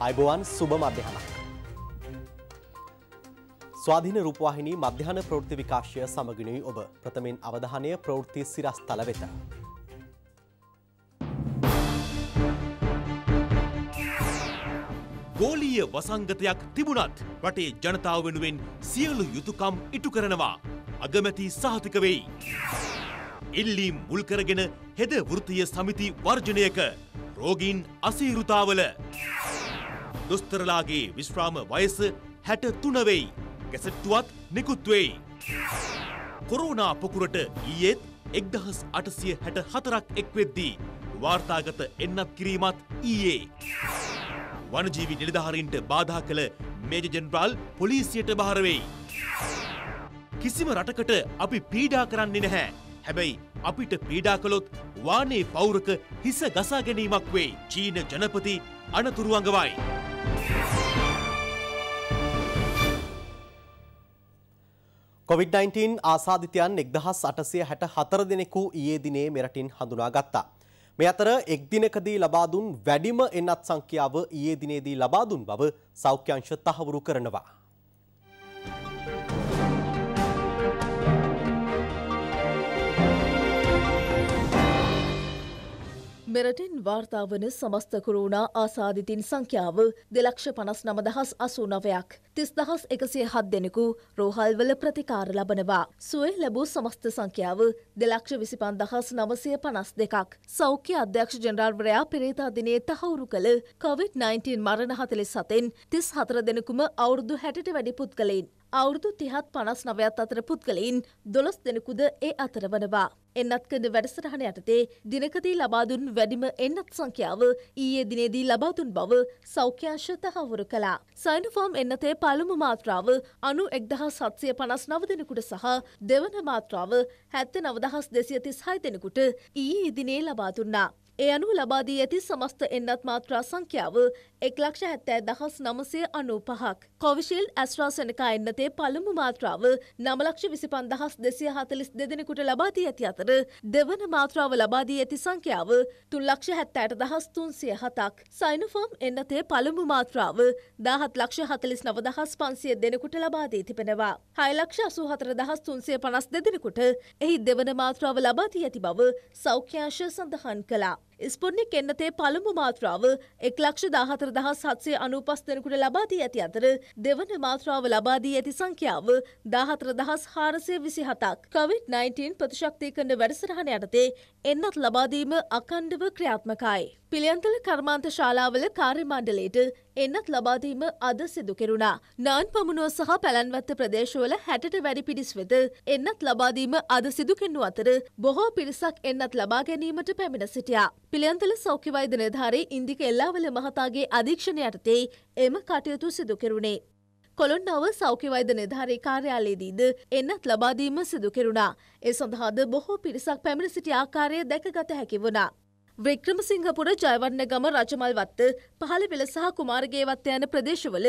අයිබෝවන් සුබ මධ්‍යහනක්. ස්වාධීන රූපවාහිනී මධ්‍යහන ප්‍රෘති විකාශය සමගිනුයි ඔබ ප්‍රථමෙන් අවධානය ප්‍රවෘත්ති සිරස්ථල වෙත. ගෝලීය වසංගතයක් තිබුණත් රටේ ජනතාව වෙනුවෙන් සියලු යුතුකම් ඉටු කරනවා. අගමැති සහතික වෙයි. ඉල්ලීම් මුල්කරගෙන හෙද වෘතිය සමිති වර්ජනයක රෝගීන් අසීරුතාවල. දොස්තරලාගේ විශ්‍රාම වයස හැට තුනවෙයි. ගැසට්ටුවත් නිකුත්වෙයි. කොරෝනා පොකුරට ඊයේත් එක්දහස් අටසිය හැට හතරක් එක්වෙද්දී. වාර්තාගත එන්නත් කිරීමත් ඊයේ. වනජීවි නිලධාරීන්ට බාධා කළ මේජ ජෙනරාල් පොලිසියට භාරවෙයි. කිසිම රටකට අපි පීඩා කරන්නේ නැහැ. හැබැයි අපිට පීඩා කළොත් වානේ පෞරක හිස ගසා ගැනීමක් වෙයි. චීන ජනපති අනතුරු අඟවයි. කොවිD-19 ආසාධිතයන් එක්දහස් අටසය හැට හතර දෙනෙකු ඊයේ දිනේ මෙරටින් හඳුනා ගත්තා. මේ අතර එක් දිනකදී ලබාදුන් වැඩිම එන්නත් සංඛ්‍යාව ඊයේ දිනේදී ලබාදුන් බව සෞඛ්‍යංශ තහවුරු කරනවා. මෙරටින් වාර්තාාවන සමස්තකරුණා ආසාධිතින් සංඛ්‍යාව දෙලක්ෂ පනස් නමදහස් අසුනවයක්. තිස්දහස් එකසිය හත් දෙනෙකු රෝහල්වල ප්‍රතිකාර ලබනවා. සුවය ලැබූ සමස්ත සංඛ්‍යාව දෙලක්ෂ විසිපන් දහස් නවසය පනස් දෙකක්. සෞඛ්‍ය අධ්‍යක්ෂ ජනරාල්වරයා පෙරේතා දිනේ තහවුරු කළ COVID-19 මරණ හතලෙ සතෙන් තිස් හතර දෙනෙකුම අවුරුදු හැටට වැඩි පුද්ගලයින්. අවුරුදු තිහත් පනස් නවයත් අතර පුද්ගලයින් දොළොස් දෙනෙකුද ඒ අතර වනවා. එන්නත් කඳ වැඩසටහන යටතේ දිනකදී ලබාදුන් වැඩිම එන්නත් සංඛ්‍යාව ඊයේ දිනේදී ලබාදුන් බව සෞඛ්‍යංශ තහවුරු කළා. සයිනුෆෝම් එන්නතේ පළමු මාත්‍රාව අනු එක්දහ සත්සය පනස් නවදෙනකුට සහ දෙවන මාත්‍රාව හැත්ත නවදහස් දෙසියතිස් හය දෙෙනෙකුට ඊ ඉදිනේ ලබාතුන්නා. ඒ අනු ලබාදී ඇති සමස්ත එන්නත් මාත්‍රා සංඛ්‍යාව එක් ලක්ෂ හැත්තෑ දහස් නමසය අනු පහක්. කොවිශිල් ඇස්ට්‍රාසනකා එන්නතේ පළමු මාත්‍රාව නමලක්ෂ විසිපන් දහස් දෙසිය හතලිස් දෙදෙනෙකුට ලබාදී ඇති අතර දෙවන මාත්‍රාව ලබාදී ඇති සංඛ්‍යාව තුල්ලක්ෂ හැත්තෑට දහස් තුන්සිය හතක්. සයිනුෆෝම් එන්නතේ පළමු මාත්‍රාව දාහත් ලක්ෂ හතලිස් නවදහස් පන්සිය දෙනෙකුට ලබාදී තිබෙනවා. හයිලක්ෂ අසූ හතර දහස් තුන්සිය පනස් දෙදෙනෙකුට එහි දෙවන මාත්‍රාව ලබාදී ඇති බව සෞඛ්‍යංශ සඳහන් කලා. ස්පොර්ණික් එන්නතේ පළමු මාත්‍රාව එක් ලක්ෂ දාහතර දහස් හත්සේ අනූපස් දෙනකුට ලබාදී ඇති අතර දෙවන මාත්‍රාව ලබාදී ඇති සංඛ්‍යාව දාහතර දහස් හාරසය විසි හතක් COVID-19 ප්‍රතිශක්තිය කරන වැඩසරහන යටතේ එන්නත් ලබාදීම අකණ්ඩව ක්‍රියාත්මකයි. පිළියන්තල කර්මාන්ත ශාලාවල කාර්යමණ්ඩලයට එන්නත් ලබාදීම අද සිදු කෙරුණා. නාන් පමුණුව සහ පැලන්වත්ත ප්‍රදේශවල හැටට වැඩි පිරිස් වෙත එන්නත් ලබාදීම අද සිදු කෙන්නු අතර බොහෝ පිරිසක් එන්නත් ලබා ගැනීමට පැමිණ සිටියා. පිළියන්තල සෞඛ්‍ය වෛද්‍ය නිලධාරී ඉන්දික එල්ලාවල මහතාගේ අධීක්ෂණ යටතේ එම කටයුතු සිදු කෙරුණේ. කොළොන්නව සෞඛ්‍ය වෛද්‍ය නිධාරී කාර්යාලයේදීද එන්නත් ලබාදීම සිදු කෙරුණා. ඒ සඳහාද බොහෝ පිරිසක් පැමිණ සිටි ආකාරය දැකගත හැකි වුණා. වික්‍රමසිංහපුර ජයවන්නගම රජමල්වත්ත පහළ පෙළ සහ කුමාරගේවත්ත යන ප්‍රදේශවල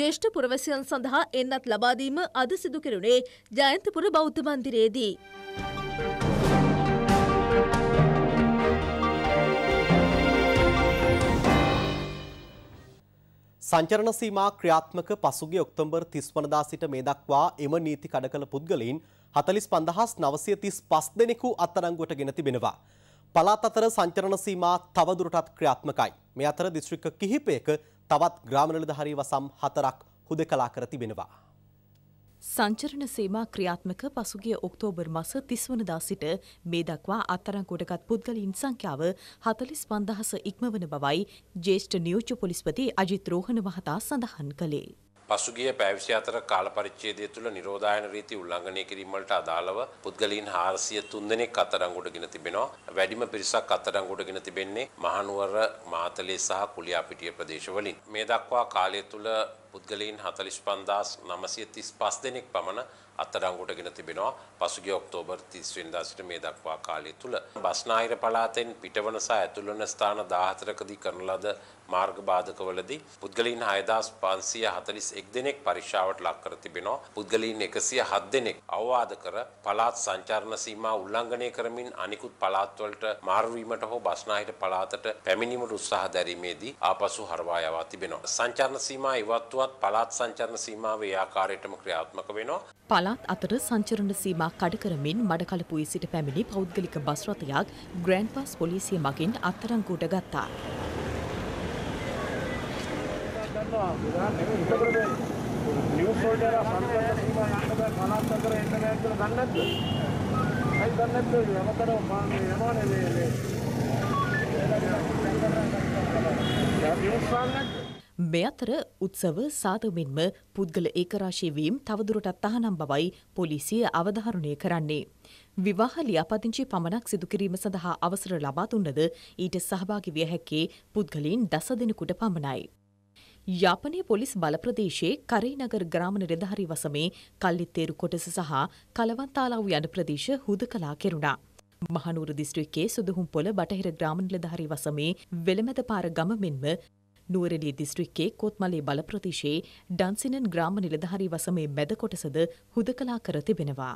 ජේෂ්ඨ පුරවැසියන් සඳහා එන්නත් ලබාදීම අද සිදු කෙරුණේ ජයන්තපුර බෞද්ධ මන්දිරයේදී. සංචරණ සීමා ක්‍රියාත්මක පසුගේ ඔක්තෝබර් 30 වනදා සිට මේ දක්වා එම නීති කඩකල පුද්ගලයින් 45935 දෙනෙකු අත්අඩංගුවට ගෙන තිබෙනවා. පළාත් අතර සංචරණ සීමා තවදුරටත් ක්‍රියාත්මකයි. මේ අතර දිස්ත්‍රික්ක කිහිපයක තවත් ග්‍රාම නිලධාරී වසම් හතරක් හුදකලා කර තිබෙනවා. සංචරණ සීමා ක්‍රියාත්මක පසුගිය ඔක්තෝබර් මස 30 වනදා සිට මේ දක්වා අත්අඩංගුවටගත් පුද්ගලයින් සංඛ්‍යාව 45000 ඉක්මවන බවයි ජ්‍යෙෂ්ඨ නියෝජ්‍ය පොලිස්පති අජිත් රෝහණ මහතා සඳහන් කළේ. පසුගිය පැය 24 කාල පරිච්ඡේදය තුළ නිරෝධායන රීති උල්ලංඝනය කිරීම වලට අදාළව පුද්ගලයන් 403 දෙනෙක් අත්අඩංගුවටගෙන තිබෙනවා. වැඩිම පිරිසක් අත්අඩංගුවටගෙන තිබෙන්නේ මහනුවර, මාතලේ සහ කුලියාපිටිය ප්‍රදේශවලින්. මේ දක්වා කාලය තුළ පුද්ගලයන් 45935 දෙනෙක් පමණ අත්අඩංගුවටගෙන තිබෙනවා. පසුගිය ඔක්තෝබර් 30 වෙනිදා සිට මේ දක්වා කාලය තුල බස්නාහිර පළාතෙන් පිටවන සහ ඇතුළවන ස්ථාන 14කදී කරන ලද මාර්ග බාධකවලදී පුද්ගලයන් 6541 දෙනෙක් පරීක්ෂාවට ලක් කර තිබෙනවා. පුද්ගලයන් 107 දෙනෙක් අවවාද කර පළාත් සංචාරණ සීමා උල්ලංඝනය කරමින් අනිකුත් පළාත්වලට මාරු වීමට හෝ බස්නාහිර පළාතට පැමිණීමට උත්සාහ දැරීමේදී ආපසු හරවා යවා තිබෙනවා. සංචාරණ සීමා ඉවත්ව නැතුවත් පළාත් සංචරණ සීමාව ඒ ආකාරයටම ක්‍රියාත්මක වෙනවා. පළාත් අතර සංචරණ සීමා කඩ කරමින් මඩකලපුවේ සිට පැමිණි පෞද්ගලික බස් රථයක් ග්‍රෑන්ඩ් පාස් පොලිසිය මගින් අත්අඩංගුවට ගත්තා. නිවුස් හෝල්ඩර් සංචරණ සීමා නාටක පළාත් අතර ඉන්ටර්නෙට් එක ගන්නත් අයි ගන්නත් යමතර මම යනවනේ මේ මේ නිවුස් ගන්නත් මේ අතර උත්සව සාධමින්ම පුද්ගල ඒකරාශී වීම තවදුරටත් තහනම් බවයි පොලිසිය අවධාරණය කරන්නේ. විවාහ ලියාපදිංචි පමණක් සිදු කිරීම සඳහා අවසර ලබා දුන්නද ඊට සහභාගී විය හැක්කේ පුද්ගලයන් දස දෙනෙකුට පමණයි. යාපනයේ පොලිස් බල ප්‍රදේශයේ කරේනගර ග්‍රාම නිලධාරි වසමේ කල්ලිත්තේරු කොටස සහ කලවන්තාලාව් යන ප්‍රදේශ හුදකලා කෙරුණා. මහනුවර දිස්ත්‍රික්කයේ සුදුහුම්පොළ බටහිර ග්‍රාම නිලධාරි වසමේ වෙළමැද පාර ගම මෙන්ම නුවරලිය දිස්ත්‍රික්කේ කොත්මලේ බල ප්‍රදේශයේ ඩන්සිනන් ග්‍රාම නිලධාරී වසමේ මැද කොටසද හුදකලා කර තිබෙනවා.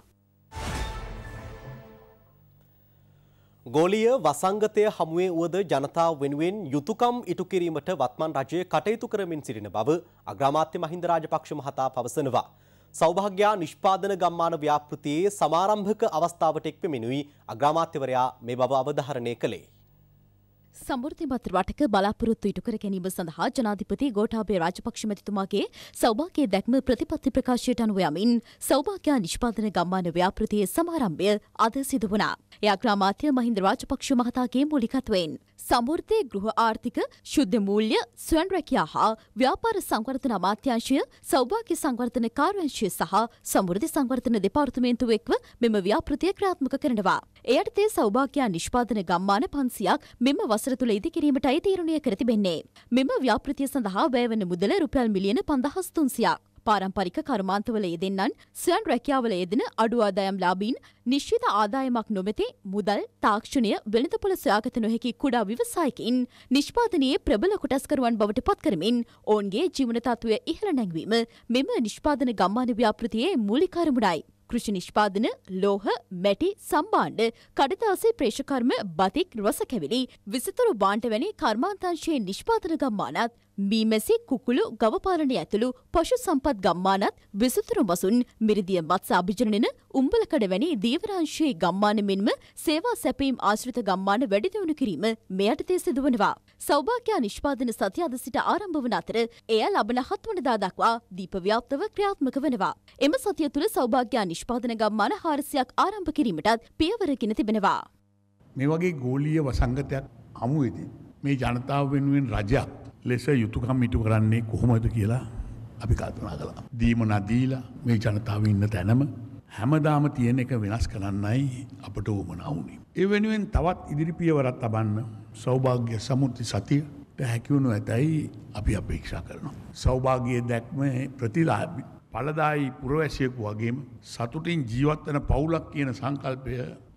ගෝලිය වසංගතය හමුවේ වුවද ජනතාව වෙනුවෙන් යුතුකම් ඉටු කිරීමට වත්මන් රජය කටයුතු කරමින් සිටින බව අග්‍රාමාත්‍ය මහින්ද රාජපක්ෂ මහතා පවසනවා. සෞභාග්‍යා නිෂ්පාදන ගම්මාන ව්‍යාපෘතියේ සමාරම්භක අවස්ථාවට එක් පෙමිණුයි අග්‍රාමාත්‍යවරයා මේ බව අවධාරණය කළේ. සමෘතිමත් රටක බලාපොරොත්තු ඉටු කර ගැනීම සඳහා ජනාධිපති ගෝඨාභය රාජපක්ෂ මැතිතුමාගේ සෞභාග්‍ය දැක්ම ප්‍රතිපත්ති ප්‍රකාශයට අනුව යමින් සෞභාග්‍ය නිෂ්පාදන ගම්මාන ව්‍යාපෘතියේ සමාරම්භය අද සිදු වුණා. එය අග්‍රාමාත්‍ය මහින්ද රාජපක්ෂ මහතාගේ මූලිකත්වයෙන් සමෘද්ධි ගෘහ ආර්ථික ශුද්ධ මූල්‍ය ස්වයන් රැකියා හා ව්‍යාපාර සංවර්ධන අමාත්‍යාංශය සෞභාග්‍ය සංවර්ධන කාර්යාංශය සහ සමෘද්ධි සංවර්ධන දෙපාර්තමේන්තුව එක්ව මෙම ව්‍යාපෘතිය ක්‍රියාත්මක කරනවා. එයට තේ සෞභාග්‍ය නිෂ්පාදන ගම්මාන 500ක් මෙම වසර තුල ඉදිකිරීමටයි තීරණය කර තිබෙන්නේ. මෙම ව්‍යාපෘතිය සඳහා වැය වන මුදල රුපියල් මිලියන 5300ක්. පාරම්පරික කර්මාන්තවල යෙදෙන්නන් ස්වයන් රැකියාවල යෙදෙන අඩු ආදායම් ලාබීන් නිශ්චිත ආදායමක් නොමැති මුදල් තාක්ෂණය වෙළඳපොළ සොයාගත නොහැකි කුඩා ව්‍යවසායකින් නිෂ්පාදනයේ ප්‍රබල කොටස්කරුවන් බවට පත් කරමින් ඔවුන්ගේ ජීවන තත්ත්වය ඉහළ නැංවීම මෙම නිෂ්පාදන ගම්මාන ව්‍යාපෘතියේ මූලික අරමුණයි. කෘෂි නිෂ්පාදන ලෝහ මැටි සම්බාණ්ඩ කඩදාසේ ප්‍රේෂකර්ම බතික් රස කැවිලි විසිතුරු බාණ්ඩ වැනි කර්මාන්තංශයේ නිෂ්පාදන ගම්මානත් මීමැසි කුකුළු ගවපාලනය ඇතුළු පශු සම්පත් ගම්මානත් විසුතුරු මසුන් මිරිදිය මත්ස අභිජනන උම්බලකඩ වැනි දීවරංශයේ ගම්මාන මෙන්ම සේවා සැපීම් ආශ්‍රිත ගම්මාන වැඩිදියුණු කිරීම මේ යටතේ සිදුවනවා. සෞභාග්‍යා නිෂ්පාදන සති අද සිට ආරම්භ වන අතර එය ලබන හත්වනදා දක්වා දීපව්‍යාප්තව ක්‍රියාත්මක වනවා. එම සතිය තුළ සෞභාග්‍යා නිෂ්පාදන ගම්මාන හාරසියක් ආරම්භ කිරීමටත් පියවරගෙන තිබෙනවා. මේ වගේ ගෝලීය වසංගතයක් හමුවේදී මේ ජනතාව වෙනුවෙන් රජයක් ලෙස යුතුකම් ඉටු කරන්නේ කොහොමද කියලා අපි කල්පනා කළා. දීමනා දීලා මේ ජනතාව ඉන්න තැනම හැමදාම තියෙන එක වෙනස් කරන්නයි අපට ඕමනා වුණේ. ඒ වෙනුවෙන් තවත් ඉදිරිපියවරත් තබන්න සෞභාග්‍ය සමුෘති සතිය හැකිවුණු ඇතැයි අපි අපේක්ෂා කරනවා. සෞභාගයේ දැක්ම ප්‍රතිලාබි පලදායි පුරවැසියකු වගේම සතුටින් ජීවත්වන පවුලක් කියන සංකල්පය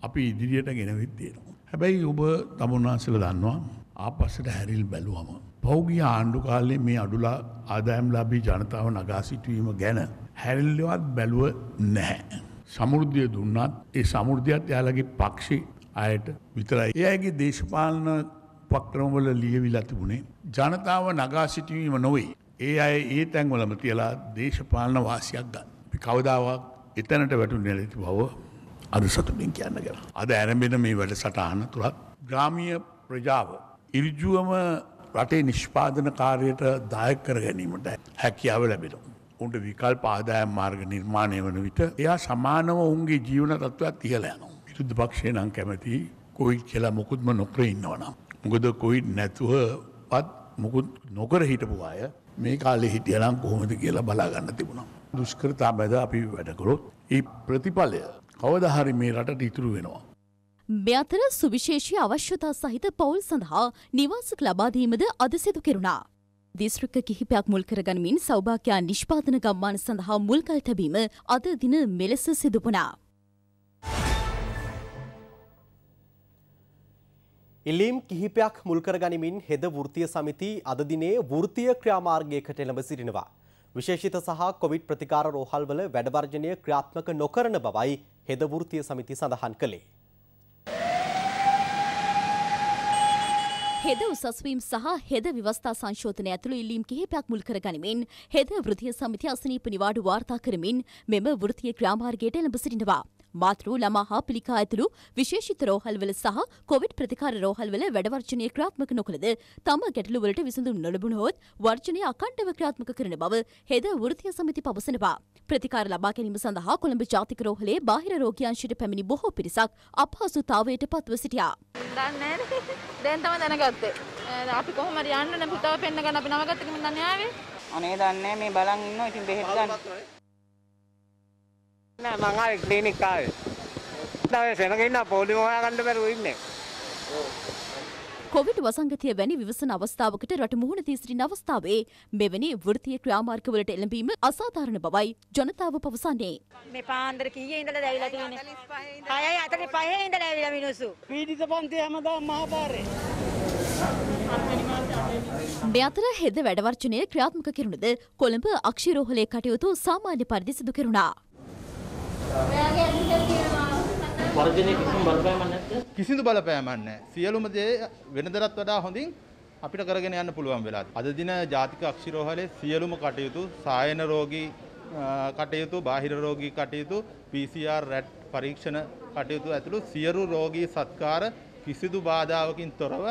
අපි ඉදිරියට ගෙනවිත්තේනවා. හැබැයි ඔබ තමුන්නාසල දන්නවා ආපස්සට හැරිල් බැලුවම. පෞගිය ආණ්ඩු කාලේ මේ අඩුලා ආදායම් ලාබී ජනතාව නගා සිටුවීම ගැන හැරල්ලවත් බැලුව නැහැ. සමුෘද්ධිය දුන්නත් ඒ සමුෘද්ධියත් යාලගේ පක්ෂි අයට විතරයි. එයගේ දේශපාලන පක්‍රමවල ලියවිලා තිබුණේ. ජනතාව නගා සිටුවීම නොවේ. ඒ අය ඒ තැන්වලම තියලා දේශපාලන වාසියක් ගන්න. කවදාවක් එතැනට වැටු නැලති බව අද සතුටින් කියන්න කර. අද ඇරඹෙන මේ වැඩ සටහන තුළත් ග්‍රාමිය ප්‍රජාව. ඉරිජුවම රටේ නිෂ්පාදන කාර්යට දායක කර ගැනීමට හැකියාව ලැබෙන. උන්ට විකල් පාදායම් මාර්ග නිර්මාණය වන විට එයා සමානව උන්ගේ ජීවන තත්ත්වත් ඉහලයනවා. විරුද්ධ පක්ෂය නම් කැමති කොයි කියලා මොකුත්ම නොකර ඉන්නවනම්. මොකද කොයිඩ් නැතුව පත් මොකුත් නොකර හිටපු අය මේ කාලෙ හිටියනම් කොහොමද කියලා බලාගන්න තිබුණා. දුෂ්කරතා බැද අපි වැඩකරොත් ඒ ප්‍රතිඵලය කවදහරි මේ රට ඉතුරු වෙනවා. මේ අතර සුවිශේෂී අවශ්‍යතා සහිත පවුල් සඳහා නිවාසක ලබාදීමද අද සිදු කෙරුණා. දිස්ත්‍රික්ක කිහිපයක් මුල් කරගනිමින් සෞභාග්‍යා නිෂ්පාදන ගම්මාන සඳහා මුල්කල් තැබීම අද දින මෙලෙස සිදුපුනා. ඉලීම් කිහිපයක් මුල්කර ගනිමින් හෙද වෘතිය සමිති අද දිනේ වෘතිය ක්‍රියාමාර්ගයකට එළඹ සිටිනවා. විශේෂිත සහ කොවිඩ් ප්‍රතිකාර රෝහල්වල වැඩවර්ජනය ක්‍රියාත්මක නොකරන බවයි හෙද වෘතිය සමිති සඳහන් කළේ. හෙද උසස්වීම් සහ හෙද විවස්ථා සංශෝධනය ඇතුළු ඉල්ලීම් කිහිපයක් මුල් කරගනිමින් හෙද වෘතිය සමිති අසනීප නිවාඩු වාර්තා කරමින් මෙම වෘතිය ක්‍රාමාර්ගයට එළඹ සිටිනවා. මාතෘ ළමා හා පිළිකා ඇතුළු විශේෂිත රෝහල්වල සහ කොවිඩ් ප්‍රතිකාර රෝහල්වල වැඩවර්ජනය ක්‍රාත්මක නොකළද තම ගැටලුවලට විසඳුම් නොලැබුණහොත් වර්ජනය අකණ්ඩව ක්‍රාත්මක කරන බව හෙද වෘතිය සමිති පවසනවා. ප්‍රතිකාර ලබා ගැනීම සඳහා කොළඹ ජාතික රෝහලේ බාහිර රෝගියන්ශයට පැමිණි බොහෝ පිරිසක් අපහසුතාවයට පත්ව සිටියා. දන්නේ දැන් තමයි දැනගත්තේ. අපි කොහොම හරි යන්න නම් පුතාව පෙන්න ගන්න අපි නවගත්තකම දන්නේ ආවේ. අනේ දන්නේ මේ බලන් ඉන්නවා ඉතින් බෙහෙත් ගන්න. නෑ මං ආවේ ක්ලිනික් ආවේ. දවසේ සෙනග ඉන්න පොඩි මොහා ගන්න බැරුව ඉන්නේ. කොවිඩ් වසංගතය වැනි විවසන අවස්ථාවකට රට මුහුණ දී සිටින අවස්ථාවේ මෙවැනි වෘත්තීය ක්‍රියාමාර්ගවලට එළඹීම අසාධාරණ බවයි ජනතාව පවසන්නේ. මේ පාන්දර කීයේ ඉඳලා දැවිලා තියෙන්නේ? 6යි 45 ඉඳලා දැවිලා මිනිස්සු. පීඩිත පන්ති හැමදාම මහපාරේ. මේ අතර හෙද වැඩවර්ජනය ක්‍රියාත්මක කෙරුණද කොළඹ අක්ෂිරෝහලේ කටයුතු සාමාන්‍ය පරිදි සිදු කෙරුණා. කිසිදු බලපෑමක් නැහැ. සියලුම දේ වෙනදටත් වඩා හොඳින් අපිට කරගෙන යන්න පුළුවන් වෙලා. අද දින ජාතික අක්ෂිරෝහලේ සියලුම කටයුතු සායන රෝගී කටයුතු, බාහිර රෝගී කටයුතු, PCR රැට් පරීක්ෂණ කටයුතු ඇතුළු සියලු රෝගී සත්කාර කිසිදු බාධාවකින් තොරව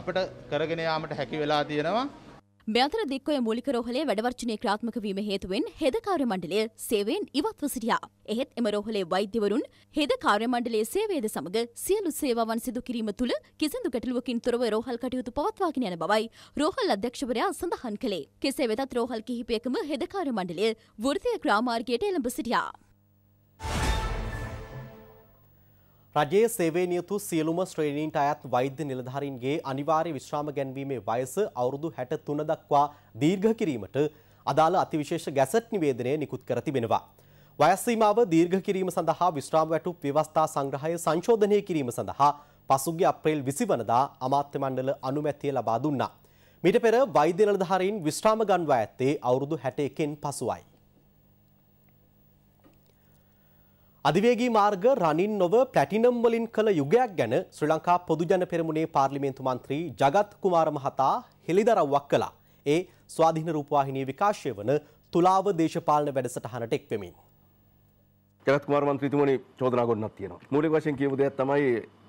අපිට කරගෙන යාමට හැකි වෙලා තියෙනවා. මෙතර දික්කොය මූලික රෝහලේ වැඩවර්ජනය ක්‍රාත්මක වීම හේතුවෙන් හෙද කාර්ය මණ්ඩලය සේවයෙන් ඉවත්ව සිටියා. එහෙත් එම රෝහලේ වෛද්‍යවරුන් හෙද කාර්ය මණ්ඩලයේ සේවයද සමග සියලු සේවාවන් සිදු කිරීම තුළ කිසිදු ගැටලුවකින් තොරව රෝහල් කටයුතු පවත්වාගෙන යන බවයි රෝහල් අධ්‍යක්ෂවරයා සඳහන් කළේ. කෙසේ වෙතත් රෝහල් කිහිපයකම හෙද කාර්ය මණ්ඩලය වෘත්තීය ක්‍රාමාර්ගයට එළඹ සිටියා. රජයේ සේවයෙන් යුතු සියලුම ශ්‍රේණීන්ට අයත් වෛද්‍ය නිලධාරීන්ගේ අනිවාර්ය විශ්‍රාම ගැන්වීමේ වයස අවුරුදු 63 දක්වා දීර්ඝ කිරීමට අදාළ අතිවිශේෂ ගැසට් නිවේදනය නිකුත් කර තිබෙනවා. වයස් සීමාව දීර්ඝ කිරීම සඳහා විශ්‍රාම වැටුප් ව්‍යවස්ථා සංග්‍රහය සංශෝධනය කිරීම සඳහා පසුගිය අප්‍රේල් 20 වනදා අමාත්‍ය මණ්ඩල අනුමැතිය ලබා දුන්නා. මීට පෙර වෛද්‍ය නිලධාරීන් විශ්‍රාම ගන්වා ඇත්තේ අවුරුදු 61න් පසුවයි. අධිවේගී මාර්ග රනින් නොව ප්ලැටිනම් වලින් කළ යුගයක් ගැන ශ්‍රී ලංකා පොදුජන පෙරමුණේ පාර්ලිමේන්තු මන්ත්‍රී ජගත් කුමාර මහතා හෙළිදරව්වක් කළා. ඒ ස්වාධීන රූපවාහිනී විකාශය වන තුලාව දේශපාලන වැඩසටහනට එක්වෙමින්. ජගත් කුමාර මන්ත්‍රීතුමනි චෝදනා ගොඩනක් තියෙනවා. මූලික වශයෙන් කියපු දෙයක් තමයි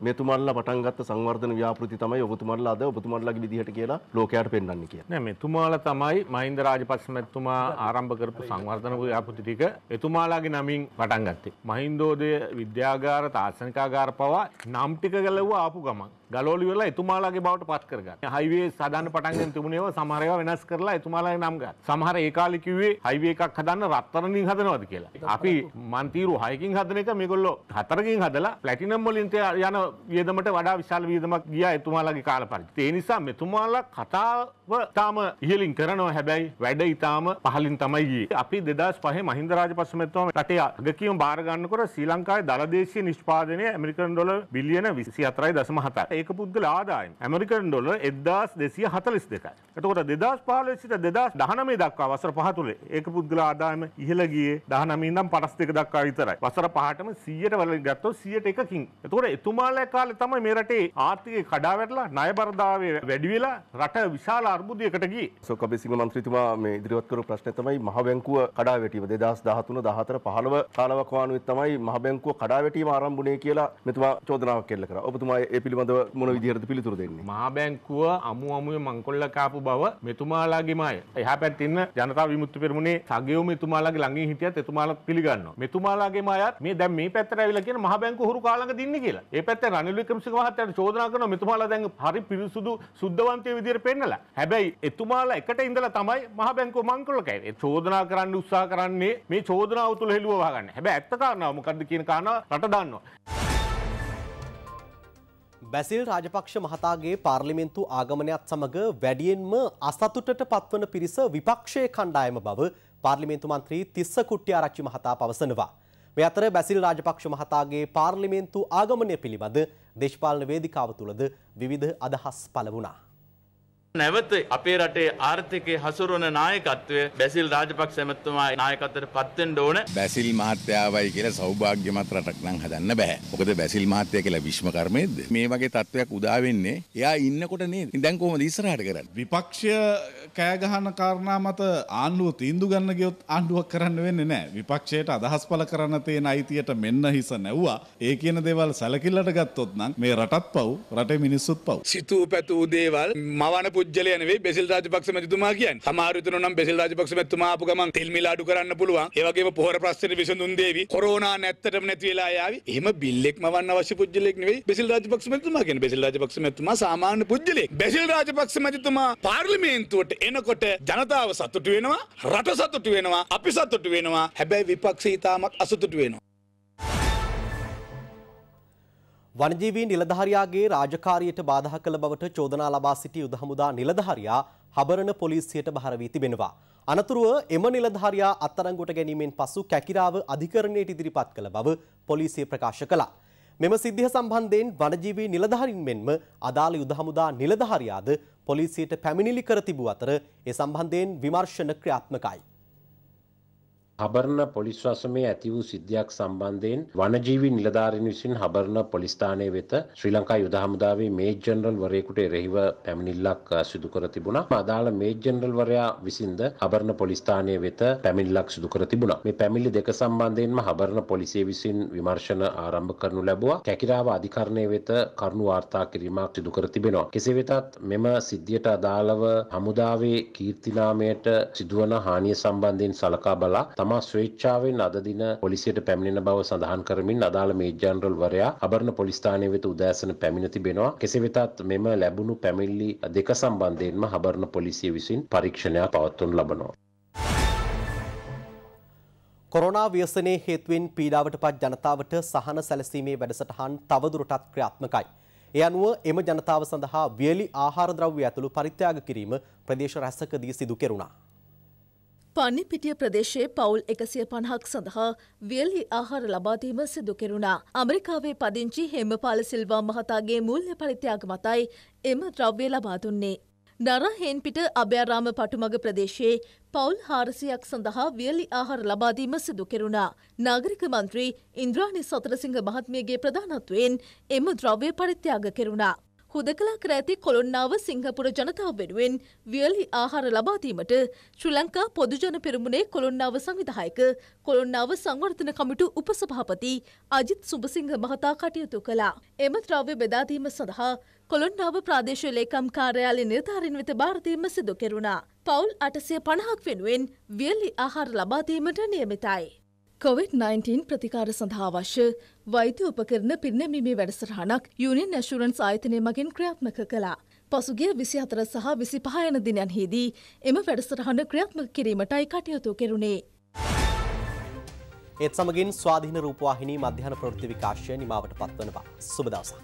මෙතුමන්ලා පටන් ගත්ත සංවර්ධන ව්‍යාපෘති තමයි ඔබතුමන්ලා අද ඔබතුමන්ලාගේ විදිහට කියලා ලෝකයට පෙන්වන්නේ කියලා. නෑ මෙතුමාලා තමයි මහින්ද රාජපක්ෂ මැතිතුමා ආරම්භ කරපු සංවර්ධන ව්‍යාපෘති ටික එතුමාලාගේ නමින් පටන් ගත්තේ. මහින්දෝදය විද්‍යාගාර තාක්ෂණිකාගාර පවා නම් ටික ගලවුවා ආපු ගමන් ගලෝලි වෙලා එතුමාලාගේ බවට පත් කරගන්න. හයිවේ සදාන්න පටන් ගන්න තිබුණේ ඒවා සමහර ඒවා වෙනස් කරලා එතුමාලාගේ නම් ගන්න. සමහර ඒ කාලේ කිව්වේ හයිවේ එකක් හදන්න රත්තරන්ින් හදනවද කියලා. අපි මන්තිරු 6කින් හදන එක මේගොල්ලෝ 4කින් හදලා ප්ලැටිනම් වලින් යන වියදමට වඩා විශාල වියදමක් ගියා එතුමාලාගේ කාල පරිදි. ඒ නිසා මෙතුමාලා කතා තාම ඉහලින් කරනවා හැබැයි වැඩ ඉතාම පහලින් තමයිගේ අපි දෙදස් පහ මහින්දරාජ පසමත්වම රටේ අගකීම භාරගන්නකොට ශ්‍රී ලංකායි දලදේශය නිෂ්පාදනය ඇමරිකන් ඩොල බිලියන විසි අතරයි දසම හත ඒක පුද්ගල ආදායම් ඇමරිකන් ඩොල එදදාස් දෙසිය හතලිස් දෙකයි. එතකොට දෙදස් පාලසිට දෙදස් දහනමේ දක්වා වසර පහතුළේ ඒක පුද්ගල ආදායම ඉහලගේ දහනමින්දම් පටස් දෙක දක්වා විතරයි වසර පහටම සියට වල ගත්තෝ සියට එකකින්. එතකොට එතුමාලය කාලෙ තමයි මේ රටේ ආර්ථිකය කඩා වැටලා ණය බරදාවේ වැඩි වෙලා රට විශාල අර්බුදයකට ගිය සොක බෙසිංහ මන්ත්‍රතුමා මේ ඉදිරිවත් කරපු ප්‍රශ්නය තමයි මහ බැංකුව කඩා වැටීම 2013 14 15 කාලවක වානුවේ තමයි මහ බැංකුව කඩා වැටීම ආරම්භුනේ කියලා මෙතුමා චෝදනාවක් කෙල්ල කරා. ඔබතුමා ඒ පිළිබඳව මොන විදිහටද පිළිතුරු දෙන්නේ? මහ බැංකුව අමු අමුවේ මංකොල්ල කාපු බව මෙතුමාලාගේම අය. එහා පැත්තේ ඉන්න ජනතා විමුක්ති පෙරමුණේ සගයෝ මෙතුමාලාගේ ළඟින් හිටියත් එතුමාලා පිළිගන්නවා. මෙතුමාලාගේම අයත් මේ දැන් මේ පැත්තට ඇවිල්ලා කියන මහ බැංකුව හුරු කාලඟ දින්නේ කියලා. ඒ පැත්තේ රනිල් වික්‍රමසිංහ මහත්තයාට චෝදනා කරනවා මෙතුමාලා දැන් හරි පිරිසුදු සුද්ධවන්තය විදිහට පෙන්නලා. හැබැයි එතුමාලා එකට ඉඳලා තමයි මහ බැංකුව මංකොල්ල කෑවේ. චෝදනා කරන්න උත්සාහ කරන්නේ මේ චෝදනාව තුළ හෙළුව වහගන්න. හැබැයි ඇත්ත කාරණාව මොකද්ද කියන කාරණාව රට දන්නවා. බැසිල් රාජපක්ෂ මහතාගේ පාර්ලිමෙන්තු ආගමනයත් සමඟ වැඩියෙන්ම අසතුටට පත්වන පිරිස විපක්ෂය කණ්ඩායම බව පාර්ලිමේන්තු මන්ත්‍රී තිස්ස කුට්ටිය ආරච්චි මහතා පවසනවා. මේ අතර බැසිල් රාජපක්ෂ මහතාගේ පාර්ලිමේන්තු ආගමනය පිළිබඳ දේශපාලන වේදිකාව තුළද විවිධ අදහස් පළ වුණා. නැවත අපේ රටේ ආර්ථිකය හසුරුවන නායකත්වය බැසිල් රාජපක්ෂ ඇමතුමා නායකත්වයට පත්වෙන්න ඕන. බැසිල් මහත්තයාවයි කියලා සෞභාග්‍යමත් රටක් නම් හදන්න බෑ. මොකද බැසිල් මහත්තයා කියලා විශ්ම කර්මයේද මේ වගේ තත්වයක් උදා වෙන්නේ. එයා ඉන්නකොට නේද? දැන් කොහොමද ඉස්සරහට කරන්නේ? විපක්ෂය කෑ ගහන කාරණා මත ආණ්ඩුව තීන්දු ගන්න ගියොත් ආණ්ඩුවක් කරන්න වෙන්නේ නෑ. විපක්ෂයට අදහස් පළ කරන්න තියෙන අයිතියට මෙන්න හිස නැව්වා. ඒ කියන දේවල් සැලකිල්ලට ගත්තොත් නම් මේ රටත් පව්, රටේ මිනිස්සුත් පව්. සිතූ පැතූ දේවල් මවන පුජ පුද්ගලය නෙවෙයි බෙසිල් රාජපක්ෂ මැතිතුමා කියන්නේ. සමහර විට නම් බෙසිල් රාජපක්ෂ මැතිතුමා ආපු ගමන් තෙල් මිල අඩු කරන්න පුළුවන්. ඒ වගේම පොහොර ප්‍රශ්නේ විසඳුම් දේවි. කොරෝනා නැත්තටම නැති වෙලා ආවි. එහෙම බිල් එක මවන්න අවශ්‍ය පුද්ගලයෙක් නෙවෙයි බෙසිල් රාජපක්ෂ මැතිතුමා කියන්නේ. බෙසිල් රාජපක්ෂ මැතිතුමා සාමාන්‍ය පුද්ගලයෙක්. බෙසිල් රාජපක්ෂ මැතිතුමා පාර්ලිමේන්තුවට එනකොට ජනතාව සතුටු වෙනවා, රට සතුටු වෙනවා, අපි සතුටු වෙනවා. හැබැයි විපක්ෂය තාමත් අසතුටු වෙනවා. වනජීවී නිලධාරියාගේ රාජකාරියට බාධා කළ බවට චෝදනා ලබා සිටි යුද හමුදා නිලධාරියා හබරණ පොලිසියට බහර වී තිබෙනවා. අනතුරුව එම නිලධාරියා අත්අඩංගුවට ගැනීමෙන් පසු කැකිරාව අධිකරණයට ඉදිරිපත් කළ බව පොලිසිය ප්‍රකාශ කළා. මෙම සිද්ධිය සම්බන්ධයෙන් වනජීවී නිලධාරින් මෙන්ම අදාළ යුද හමුදා නිලධාරියාද පොලිසියට පැමිණිලි කර තිබූ අතර ඒ සම්බන්ධයෙන් විමර්ශන ක්‍රියාත්මකයි. හබරණ පොලිස්වාසමේ ඇති වූ සිද්ධියක් සම්බන්ධයෙන් වනජීවි නිලධාරීන් විසින් හබරණ පොලිස් ස්ථානයේ වෙත ශ්‍රී ලංකා යුද හමුදාවේ මේජර් ජෙනරල් වරයෙකුට එරෙහිව පැමිණිල්ලක් සිදු කර තිබුණා. අදාළ මේජර් ජෙනරල් වරයා විසින්ද හබරණ පොලිස් ස්ථානයේ වෙත පැමිණිල්ලක් සිදු කර තිබුණා. මේ පැමිණිලි දෙක සම්බන්ධයෙන්ම හබරණ පොලිසිය විසින් විමර්ශන ආරම්භ කරනු ලැබුවා. කැකිරාව අධිකරණයේ වෙත කරුණු වාර්තා කිරීමක් සිදු කර තිබෙනවා. කෙසේ වෙතත් මෙම සිද්ධියට අදාළව හමුදාවේ කීර්තිනාමයට සිදුවන හානිය සම්බන්ධයෙන් සලකා බලා තමා ස්වේච්ඡාවෙන් අද දින පොලිසියට පැමිණෙන බව සඳහන් කරමින් අදාළ මේජර් ජනරල් වරයා අබරණ පොලිස් ස්ථානය වෙත උදෑසන පැමිණ තිබෙනවා. කෙසේ වෙතත් මෙම ලැබුණු පැමිණිලි දෙක සම්බන්ධයෙන්ම අබරණ පොලිසිය විසින් පරීක්ෂණයක් පවත්වනු ලබනවා. කොරනා ව්‍යසනයේ හේතුවෙන් පීඩාවට පත් ජනතාවට සහන සැලසීමේ වැඩසටහන් තවදුරටත් ක්‍රියාත්මකයි. ඒ අනුව එම ජනතාව සඳහා වියලි ආහාර ද්‍රව්‍ය ඇතුළු පරිත්‍යාග කිරීම ප්‍රදේශ රැසකදී සිදු කෙරුණා. පන්නිපිටිය ප්‍රදේශයේ පවුල් එකසිය පණහක් සඳහා වියලි ආහාර ලබාදීම සිදු කෙරුණා. අමරිකාවේ පදිංචි හෙම්මපාල සිල්වා මහතාගේ මුල්්‍ය පරිත්‍යාග මතයි එම ද්‍රව්‍ය ලබා දුන්නේ. නරහෙන්පිට අභ්‍යාරාම පටුමග ප්‍රදේශයේ පවුල් හාරසියක් සඳහා වියලි ආහාර ලබාදීම සිදු කෙරුණා. නාගරික මන්ත්‍රී ඉන්ද්‍රාණි සතරසිංහ මහත්මියගේ ප්‍රධානත්වයෙන් එම ද්‍රව්‍ය පරිත්‍යාග කෙරුණා. හුදකලා කර ඇති කොළොන්නාව සිංහපුර ජනතාව වෙනුවෙන් වියලි ආහාර ලබාදීමට ශ්‍රී ලංකා පොදුජන පෙරමුණේ කොළොන්නාව සංවිධායක කොළොන්නාව සංවර්ධන කමිටු උපසභාපති අජිත් සුබසිංහ මහතා කටයුතු කළා. එම ද්‍රව්‍ය බෙදාදීම සඳහා කොළොන්නාව ප්‍රාදේශීය ලේකම් කාර්යාලය නිර්ධාරින් වෙත භාරතීම සිදු කෙරුණා. පවුල් අටසය පණහක් වෙනුවෙන් වියලි ආහාර ලබාදීමට නියමිතයි. COVID-19 ප්‍රතිකාර සඳහා අවශ්‍ය වෛද්‍ය උපකරණ පිරිනැමීමේ වැඩසටහනක් යුනියන් ඇෂුරන්ස් ආයතනය මගින් ක්‍රියාත්මක කළා. පසුගිය 24 සහ 25 යන දිනයන්හිදී එම වැඩසටහන ක්‍රියාත්මක කිරීමටයි කටයුතු කෙරුණේ. ඒත් සමගින් ස්වාධීන රූපවාහිනී මධ්‍යහන ප්‍රවෘත්ති විකාශය නිමාවට පත්වනවා. සුබ දවසක්.